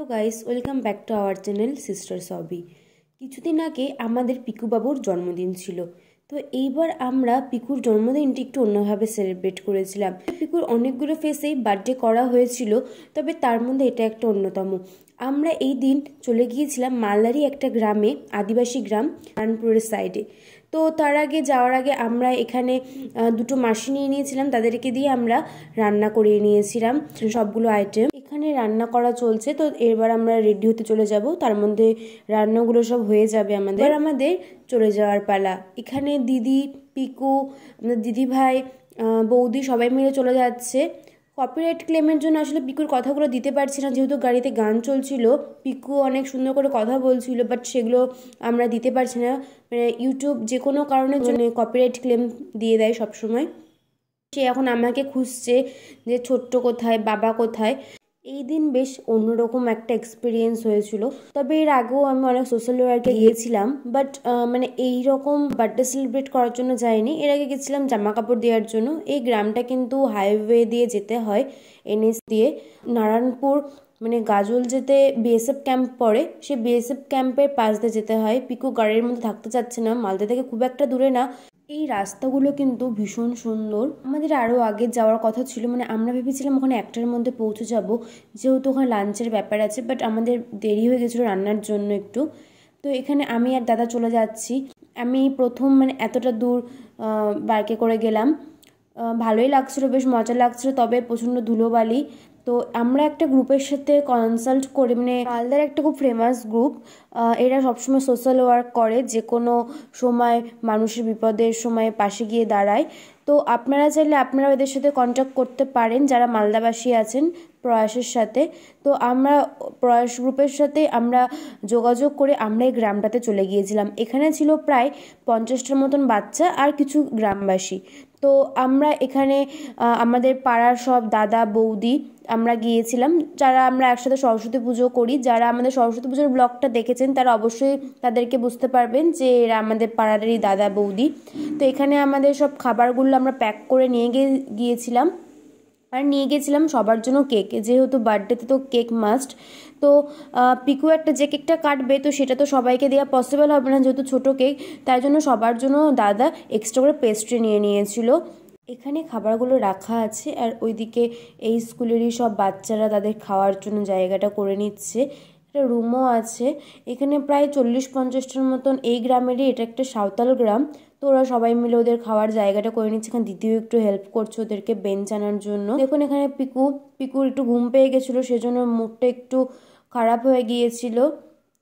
hello guys welcome back to our channel sister সবি কিছুদিন আগে আমাদের পিকুবাবুর জন্মদিন ছিল তো এইবার আমরা পিকুর জন্মদিনটি একটু অন্যভাবে সেলিব্রেট করেছিলাম পিকুর অনেকগুলো ফেসেই বার্থডে করা হয়েছিল তবে তার মধ্যে এটা একটা অন্যতম আমরা এই দিন চলে গিয়েছিলাম মালদারি একটা গ্রামে আদিবাসী গ্রাম রানপুরের সাইডে তো তার আগে যাওয়ার আগে আমরা এখানে দুটো মাসি নিয়ে নিয়েছিলাম তাদেরকে দিয়ে আমরা রান্না করিয়ে নিয়েছিলাম সবগুলো আইটেম এখানে রান্না করা চলছে তো এবার আমরা রেডি হতে চলে যাব তার মধ্যে রান্নাগুলো সব হয়ে যাবে আমাদের আমাদের চলে যাওয়ার পালা এখানে দিদি পিকু দিদি ভাই বৌদি সবাই মিলে চলে যাচ্ছে কপিরাইট ক্লেমের জন্য আসলে পিকুর কথাগুলো দিতে পারছি না যেহেতু গাড়িতে গান চলছিল পিকু অনেক সুন্দর করে কথা বলছিল বাট সেগুলো আমরা দিতে পারছি না মানে ইউটিউব যে কোনো কারণের জন্য কপিরাইট ক্লেম দিয়ে দেয় সবসময় সে এখন আমাকে খুঁজছে যে ছোট্ট কোথায় বাবা কোথায় এই দিন বেশ অন্যরকম একটা এক্সপিরিয়েন্স হয়েছিল তবে এর আগেও আমি অনেক সোশ্যাল ওয়ার্কে গিয়েছিলাম বাট মানে এই রকম বার্থডে সেলিব্রেট করার জন্য যাইনি এর আগে গেছিলাম জামা কাপড় দেওয়ার জন্য এই গ্রামটা কিন্তু হাইওয়ে দিয়ে যেতে হয় এনএস দিয়ে নারায়ণপুর মানে গাজল যেতে বিএসএফ ক্যাম্প পড়ে সে বিএসএফ ক্যাম্পের পাশ দিয়ে যেতে হয় পিকু গাড়ির মধ্যে থাকতে চাচ্ছে না মালদা থেকে খুব একটা দূরে না এই রাস্তাগুলো কিন্তু ভীষণ সুন্দর আমাদের আরও আগে যাওয়ার কথা ছিল মানে আমরা ভেবেছিলাম ওখানে একটার মধ্যে পৌঁছে যাব যেহেতু ওখানে লাঞ্চের ব্যাপার আছে বাট আমাদের দেরি হয়ে গেছিলো রান্নার জন্য একটু তো এখানে আমি আর দাদা চলে যাচ্ছি আমি প্রথম মানে এতটা দূর বাইকে করে গেলাম ভালোই লাগছিলো বেশ মজা লাগছিলো তবে প্রচণ্ড ধুলোবালি তো আমরা একটা গ্রুপের সাথে কনসাল্ট করে মানে মালদার একটা খুব ফেমাস গ্রুপ এরা সবসময় সোশ্যাল ওয়ার্ক করে যে কোনো সময় মানুষের বিপদের সময় পাশে গিয়ে দাঁড়ায় তো আপনারা চাইলে আপনারা এদের সাথে কন্ট্যাক্ট করতে পারেন যারা মালদাবাসী আছেন প্রয়াসের সাথে তো আমরা প্রয়াস গ্রুপের সাথে আমরা যোগাযোগ করে আমরা এই গ্রামটাতে চলে গিয়েছিলাম এখানে ছিল প্রায় পঞ্চাশটার মতন বাচ্চা আর কিছু গ্রামবাসী তো আমরা এখানে আমাদের পাড়ার সব দাদা বৌদি আমরা গিয়েছিলাম যারা আমরা একসাথে সরস্বতী পুজো করি যারা আমাদের সরস্বতী পুজোর ব্লগটা দেখেছেন তারা অবশ্যই তাদেরকে বুঝতে পারবেন যে এরা আমাদের পাড়ারই দাদা বৌদি তো এখানে আমাদের সব খাবারগুলো আমরা প্যাক করে নিয়ে গিয়ে গিয়েছিলাম আর নিয়ে গেছিলাম সবার জন্য কেক যেহেতু বার্থডেতে তো কেক মাস্ট তো পিকু একটা যে কেকটা কাটবে তো সেটা তো সবাইকে দেওয়া পসিবল হবে না যেহেতু ছোটো কেক তাই জন্য সবার জন্য দাদা এক্সট্রা করে পেস্ট্রি নিয়ে নিয়েছিল এখানে খাবারগুলো রাখা আছে আর ওইদিকে এই স্কুলেরই সব বাচ্চারা তাদের খাওয়ার জন্য জায়গাটা করে নিচ্ছে একটা রুমও আছে এখানে প্রায় চল্লিশ পঞ্চাশটার মতন এই গ্রামেরই এটা একটা সাঁওতাল গ্রাম তো ওরা সবাই মিলে ওদের খাওয়ার জায়গাটা করে নিচ্ছে এখানে দিদিও একটু হেল্প করছে ওদেরকে বেঞ্চ আনার জন্য দেখুন এখানে পিকু পিকুর একটু ঘুম পেয়ে গেছিলো সেজন্য মুখটা একটু খারাপ হয়ে গিয়েছিল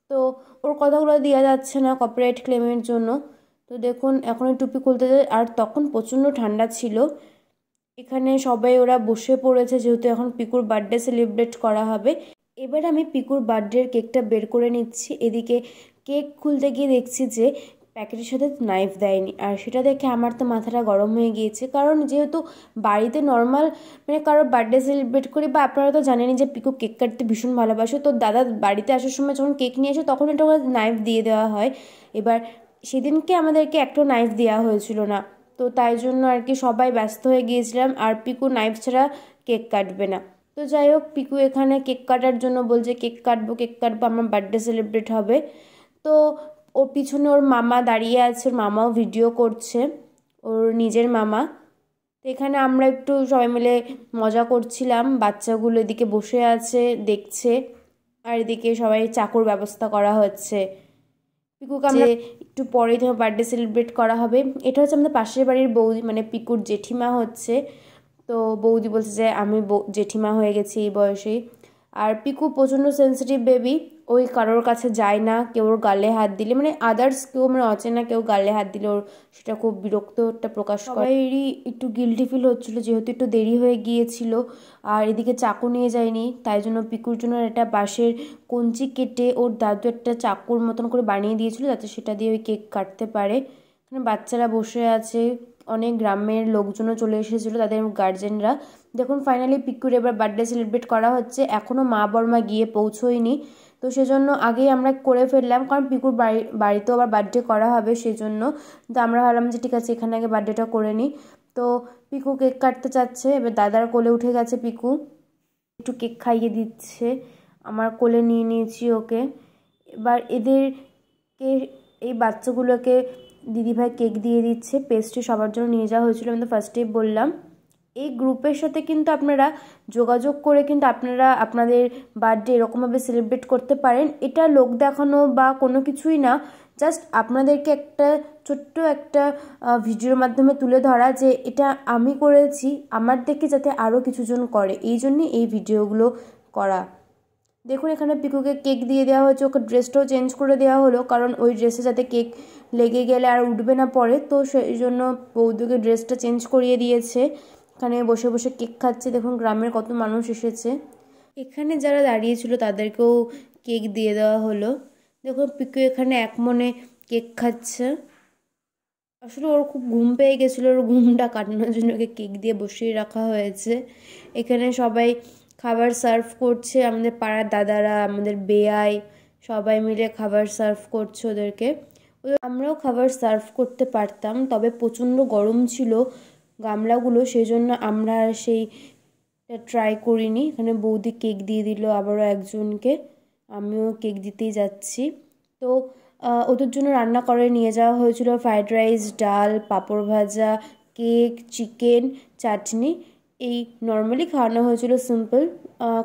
তো ওর কথাগুলো দেওয়া যাচ্ছে না কপিরাইট ক্লেমের জন্য তো দেখুন এখন টুপি খুলতে যায় আর তখন প্রচণ্ড ঠান্ডা ছিল এখানে সবাই ওরা বসে পড়েছে যেহেতু এখন পিকুর বার্থডে সেলিব্রেট করা হবে এবার আমি পিকুর বার্থডের কেকটা বের করে নিচ্ছি এদিকে কেক খুলতে গিয়ে দেখছি যে প্যাকেটের সাথে নাইফ দেয়নি আর সেটা দেখে আমার তো মাথাটা গরম হয়ে গিয়েছে কারণ যেহেতু বাড়িতে নর্মাল মানে কারোর বার্থডে সেলিব্রেট করি বা আপনারা তো জানেনই যে পিকু কেক কাটতে ভীষণ ভালোবাসে তো দাদা বাড়িতে আসার সময় যখন কেক নিয়ে আসে তখন একটা নাইফ দিয়ে দেওয়া হয় এবার সেদিনকে আমাদেরকে একটা নাইফ দেওয়া হয়েছিল না তো তাই জন্য আর কি সবাই ব্যস্ত হয়ে গিয়েছিলাম আর পিকু নাইফ ছাড়া কেক কাটবে না তো যাই হোক পিকু এখানে কেক কাটার জন্য বলছে কেক কাটবো কেক কাটবো আমার বার্থডে সেলিব্রেট হবে তো ওর পিছনে ওর মামা দাঁড়িয়ে আছে ওর মামাও ভিডিও করছে ওর নিজের মামা তো এখানে আমরা একটু সবাই মিলে মজা করছিলাম বাচ্চাগুলো এদিকে বসে আছে দেখছে আর এদিকে সবাই চাকর ব্যবস্থা করা হচ্ছে পিকুকে আমরা একটু পরে তোমার বার্থডে সেলিব্রেট করা হবে এটা হচ্ছে আমাদের পাশের বাড়ির বৌদি মানে পিকুর জেঠিমা হচ্ছে তো বৌদি বলছে যে আমি জেঠিমা হয়ে গেছি এই বয়সেই আর পিকু প্রচণ্ড সেন্সিটিভ বেবি ওই কারোর কাছে যায় না কেউ ওর গালে হাত দিলে মানে আদার্স কেউ মানে অচেনা কেউ গালে হাত দিলে ওর সেটা খুব বিরক্তটা প্রকাশ করে এরই একটু গিল্টি ফিল হচ্ছিলো যেহেতু একটু দেরি হয়ে গিয়েছিল আর এদিকে চাকু নিয়ে যায়নি তাই জন্য পিকুর জন্য একটা বাঁশের কঞ্চি কেটে ওর দাদু একটা চাকুর মতন করে বানিয়ে দিয়েছিল যাতে সেটা দিয়ে ওই কেক কাটতে পারে এখানে বাচ্চারা বসে আছে অনেক গ্রামের লোকজনও চলে এসেছিলো তাদের গার্জেনরা দেখুন ফাইনালি পিকুর এবার বার্থডে সেলিব্রেট করা হচ্ছে এখনও মা বর্মা গিয়ে পৌঁছোয়নি তো সেজন্য আগেই আমরা করে ফেললাম কারণ পিকুর বাড়ি বাড়িতেও আবার বার্থডে করা হবে সেজন্য তো আমরা ভাবলাম যে ঠিক আছে এখানে আগে বার্থডেটা করে নিই তো পিকু কেক কাটতে চাচ্ছে এবার দাদার কোলে উঠে গেছে পিকু একটু কেক খাইয়ে দিচ্ছে আমার কোলে নিয়ে নিয়েছি ওকে এবার এদেরকে এই বাচ্চাগুলোকে দিদিভাই কেক দিয়ে দিচ্ছে পেস্ট্রি সবার জন্য নিয়ে যাওয়া হয়েছিল আমি তো ফার্স্টেই বললাম এই গ্রুপের সাথে কিন্তু আপনারা যোগাযোগ করে কিন্তু আপনারা আপনাদের বার্থডে এরকমভাবে সেলিব্রেট করতে পারেন এটা লোক দেখানো বা কোনো কিছুই না জাস্ট আপনাদেরকে একটা ছোট্ট একটা ভিডিওর মাধ্যমে তুলে ধরা যে এটা আমি করেছি আমার দেখে যাতে আরও কিছুজন করে এই জন্যে এই ভিডিওগুলো করা দেখুন এখানে পিকুকে কেক দিয়ে দেওয়া হয়েছে ওকে ড্রেসটাও চেঞ্জ করে দেওয়া হলো কারণ ওই ড্রেসে যাতে কেক লেগে গেলে আর উঠবে না পরে তো সেই জন্য বৌদুকে ড্রেসটা চেঞ্জ করিয়ে দিয়েছে এখানে বসে বসে কেক খাচ্ছে দেখুন গ্রামের কত মানুষ এসেছে এখানে যারা দাঁড়িয়েছিল তাদেরকেও কেক দিয়ে দেওয়া হলো দেখুন পিকু এখানে এক মনে কেক খাচ্ছে আসলে ওর খুব ঘুম পেয়ে গেছিলো ওর ঘুমটা কাটানোর জন্য ওকে কেক দিয়ে বসিয়ে রাখা হয়েছে এখানে সবাই খাবার সার্ভ করছে আমাদের পাড়ার দাদারা আমাদের বেয়াই সবাই মিলে খাবার সার্ভ করছে ওদেরকে আমরাও খাবার সার্ভ করতে পারতাম তবে প্রচণ্ড গরম ছিল গামলাগুলো সেই জন্য আমরা সেই ট্রাই করিনি এখানে বৌদি কেক দিয়ে দিল আবারও একজনকে আমিও কেক দিতেই যাচ্ছি তো ওদের জন্য রান্না করে নিয়ে যাওয়া হয়েছিল ফ্রাইড রাইস ডাল পাঁপড় ভাজা কেক চিকেন চাটনি এই নর্মালি খাওয়ানো হয়েছিল সিম্পল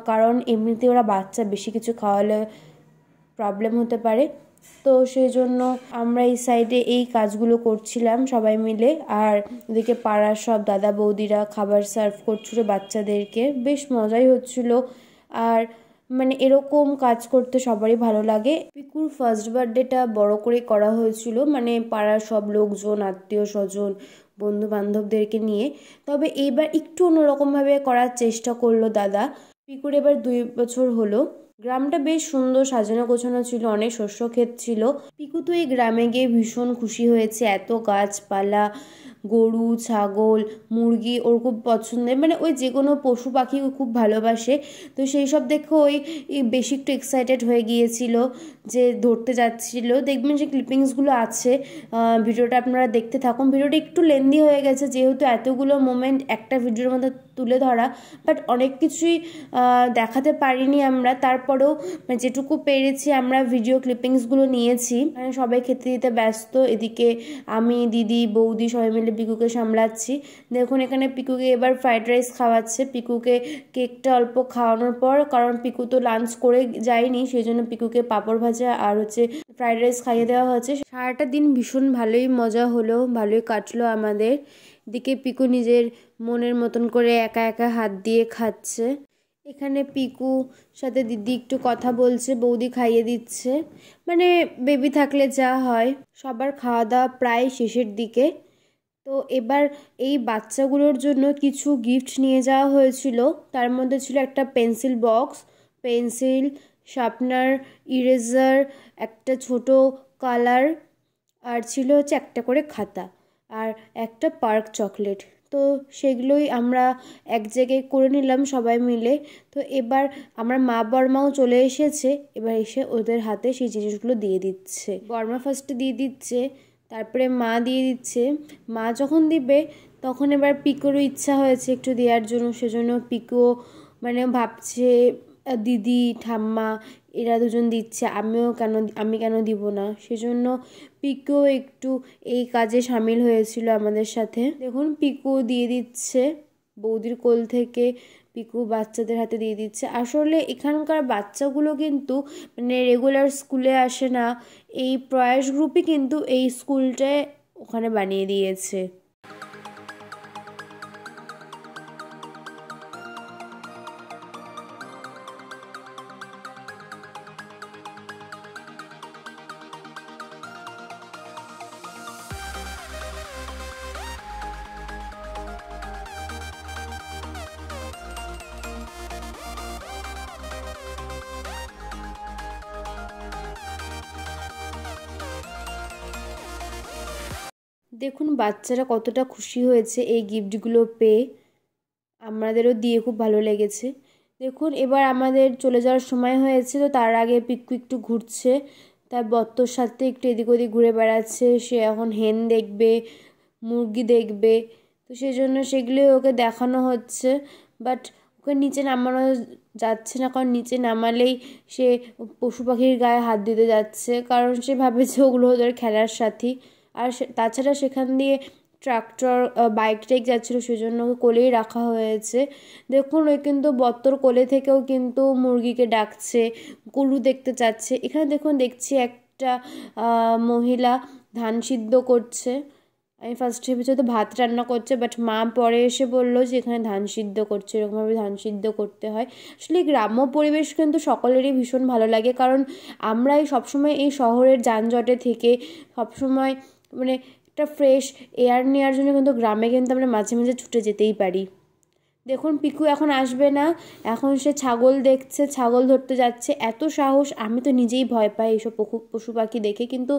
কারণ এমনিতে ওরা বাচ্চা বেশি কিছু খাওয়ালে প্রবলেম হতে পারে তো সেই জন্য আমরা এই সাইডে এই কাজগুলো করছিলাম সবাই মিলে আর এদিকে পাড়ার সব দাদা বৌদিরা খাবার সার্ভ করছিল বাচ্চাদেরকে বেশ মজাই হচ্ছিল আর মানে এরকম কাজ করতে সবারই ভালো লাগে পিকুর ফার্স্ট বার্থডেটা বড় করে করা হয়েছিল মানে পাড়ার সব লোকজন আত্মীয় স্বজন বন্ধু বান্ধবদেরকে নিয়ে তবে এইবার একটু অন্যরকমভাবে করার চেষ্টা করলো দাদা পিকুর এবার দুই বছর হলো গ্রামটা বেশ সুন্দর সাজানো গোছানো ছিল অনেক শস্য ক্ষেত ছিল পিকু তো এই গ্রামে গিয়ে ভীষণ খুশি হয়েছে এত গাছপালা গরু ছাগল মুরগি ওর খুব পছন্দের মানে ওই যে কোনো পশু পাখি ও খুব ভালোবাসে তো সেই সব দেখে ওই বেশি একটু এক্সাইটেড হয়ে গিয়েছিল যে ধরতে যাচ্ছিল দেখবেন যে ক্লিপিংসগুলো আছে ভিডিওটা আপনারা দেখতে থাকুন ভিডিওটা একটু লেন্দি হয়ে গেছে যেহেতু এতগুলো মোমেন্ট একটা ভিডিওর মধ্যে তুলে ধরা বাট অনেক কিছুই দেখাতে পারিনি আমরা তারপরেও মানে যেটুকু পেরেছি আমরা ভিডিও ক্লিপিংসগুলো নিয়েছি মানে সবাই খেতে দিতে ব্যস্ত এদিকে আমি দিদি বৌদি সবাই মিলে পিকুকে সামলাচ্ছি দেখুন এখানে পিকুকে এবার ফ্রাইড রাইস খাওয়াচ্ছে পিকুকে কেকটা অল্প খাওয়ানোর পর কারণ পিকু তো লাঞ্চ করে যায়নি সেই জন্য পিকুকে পাঁপড় ভাজা আর হচ্ছে ফ্রাইড রাইস খাইয়ে দেওয়া হচ্ছে সারাটা দিন ভীষণ ভালোই মজা হলো ভালোই কাটলো আমাদের দিকে পিকু নিজের মনের মতন করে একা একা হাত দিয়ে খাচ্ছে এখানে পিকু সাথে দিদি একটু কথা বলছে বৌদি খাইয়ে দিচ্ছে মানে বেবি থাকলে যা হয় সবার খাওয়া দাওয়া প্রায় শেষের দিকে তো এবার এই বাচ্চাগুলোর জন্য কিছু গিফট নিয়ে যাওয়া হয়েছিল তার মধ্যে ছিল একটা pencil box pencil sharpener eraser একটা ছোট কালার আর ছিল হচ্ছে একটা করে খাতা আর একটা পার্ক চকলেট তো সেগুলোই আমরা এক জায়গায় করে নিলাম সবাই মিলে তো এবার আমার মা বর্মাও চলে এসেছে এবার এসে ওদের হাতে সেই জিনিসগুলো দিয়ে দিচ্ছে বর্মা ফার্স্টে দিয়ে দিচ্ছে তারপরে মা দিয়ে দিচ্ছে মা যখন দিবে তখন এবার পিকোরও ইচ্ছা হয়েছে একটু দেওয়ার জন্য সেজন্য পিকো মানে ভাবছে দিদি ঠাম্মা এরা দুজন দিচ্ছে আমিও কেন আমি কেন দিব না সেজন্য পিকো একটু এই কাজে সামিল হয়েছিল আমাদের সাথে দেখুন পিকু দিয়ে দিচ্ছে বৌদির কোল থেকে পিকু বাচ্চাদের হাতে দিয়ে দিচ্ছে আসলে এখানকার বাচ্চাগুলো কিন্তু মানে রেগুলার স্কুলে আসে না এই প্রয়াস গ্রুপই কিন্তু এই স্কুলটায় ওখানে বানিয়ে দিয়েছে দেখুন বাচ্চারা কতটা খুশি হয়েছে এই গিফটগুলো পেয়ে আমাদেরও দিয়ে খুব ভালো লেগেছে দেখুন এবার আমাদের চলে যাওয়ার সময় হয়েছে তো তার আগে পিকু একটু ঘুরছে তার বত্তর সাথে একটু এদিক ওদিক ঘুরে বেড়াচ্ছে সে এখন হেন দেখবে মুরগি দেখবে তো সেই জন্য সেগুলি ওকে দেখানো হচ্ছে বাট ওকে নিচে নামানো যাচ্ছে না কারণ নিচে নামালেই সে পশু পাখির গায়ে হাত দিতে যাচ্ছে কারণ সে ভাবে যে ওগুলো ওদের খেলার সাথী আর তাছাড়া সেখান দিয়ে ট্রাক্টর বাইক টাইক যাচ্ছিলো সেজন্য জন্য কোলেই রাখা হয়েছে দেখুন ওই কিন্তু বত্তর কোলে থেকেও কিন্তু মুরগিকে ডাকছে কুলু দেখতে চাচ্ছে এখানে দেখুন দেখছি একটা মহিলা ধান সিদ্ধ করছে আমি ফার্স্ট ভেবেছি তো ভাত রান্না করছে বাট মা পরে এসে বললো যে এখানে ধান সিদ্ধ করছে এরকমভাবে ধান সিদ্ধ করতে হয় আসলে গ্রাম্য পরিবেশ কিন্তু সকলেরই ভীষণ ভালো লাগে কারণ আমরাই সবসময় এই শহরের যানজটে থেকে সবসময় মানে একটা ফ্রেশ এয়ার নেওয়ার জন্য কিন্তু গ্রামে কিন্তু আমরা মাঝে মাঝে ছুটে যেতেই পারি দেখুন পিকু এখন আসবে না এখন সে ছাগল দেখছে ছাগল ধরতে যাচ্ছে এত সাহস আমি তো নিজেই ভয় পাই এইসব পশু পশু পাখি দেখে কিন্তু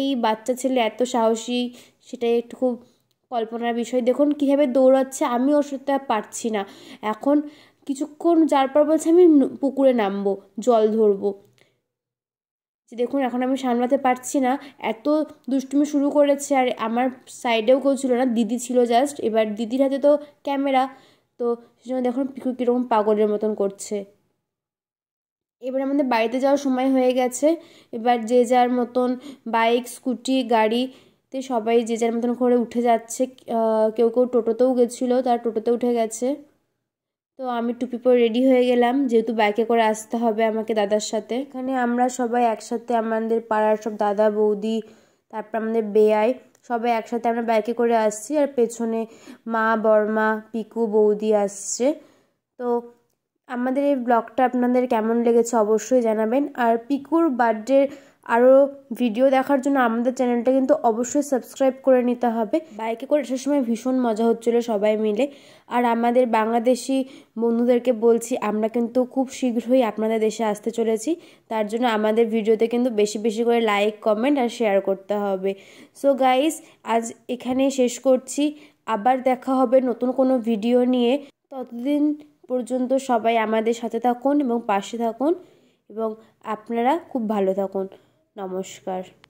এই বাচ্চা ছেলে এত সাহসী সেটাই একটু খুব কল্পনার বিষয় দেখুন কীভাবে দৌড়াচ্ছে আমি ওর আর পারছি না এখন কিছুক্ষণ যার পর বলছে আমি পুকুরে নামবো জল ধরবো যে দেখুন এখন আমি সামলাতে পারছি না এত দুষ্টুমি শুরু করেছে আর আমার সাইডেও কেউ ছিল না দিদি ছিল জাস্ট এবার দিদির হাতে তো ক্যামেরা তো সেজন্য দেখুন পিকু কীরকম পাগলের মতন করছে এবার আমাদের বাড়িতে যাওয়ার সময় হয়ে গেছে এবার যে যার মতন বাইক স্কুটি গাড়িতে সবাই যে যার মতন করে উঠে যাচ্ছে কেউ কেউ টোটোতেও গেছিলো তার টোটোতে উঠে গেছে তো আমি টুপি পরে রেডি হয়ে গেলাম যেহেতু বাইকে করে আসতে হবে আমাকে দাদার সাথে এখানে আমরা সবাই একসাথে আমাদের পাড়ার সব দাদা বৌদি তারপর আমাদের বেয়াই সবাই একসাথে আমরা বাইকে করে আসছি আর পেছনে মা বর্মা পিকু বৌদি আসছে তো আমাদের এই ব্লগটা আপনাদের কেমন লেগেছে অবশ্যই জানাবেন আর পিকুর বার্থডের আরও ভিডিও দেখার জন্য আমাদের চ্যানেলটা কিন্তু অবশ্যই সাবস্ক্রাইব করে নিতে হবে বাইকে করে আসার সময় ভীষণ মজা হচ্ছিলো সবাই মিলে আর আমাদের বাংলাদেশি বন্ধুদেরকে বলছি আমরা কিন্তু খুব শীঘ্রই আপনাদের দেশে আসতে চলেছি তার জন্য আমাদের ভিডিওতে কিন্তু বেশি বেশি করে লাইক কমেন্ট আর শেয়ার করতে হবে সো গাইস আজ এখানেই শেষ করছি আবার দেখা হবে নতুন কোনো ভিডিও নিয়ে ততদিন পর্যন্ত সবাই আমাদের সাথে থাকুন এবং পাশে থাকুন এবং আপনারা খুব ভালো থাকুন নমস্কার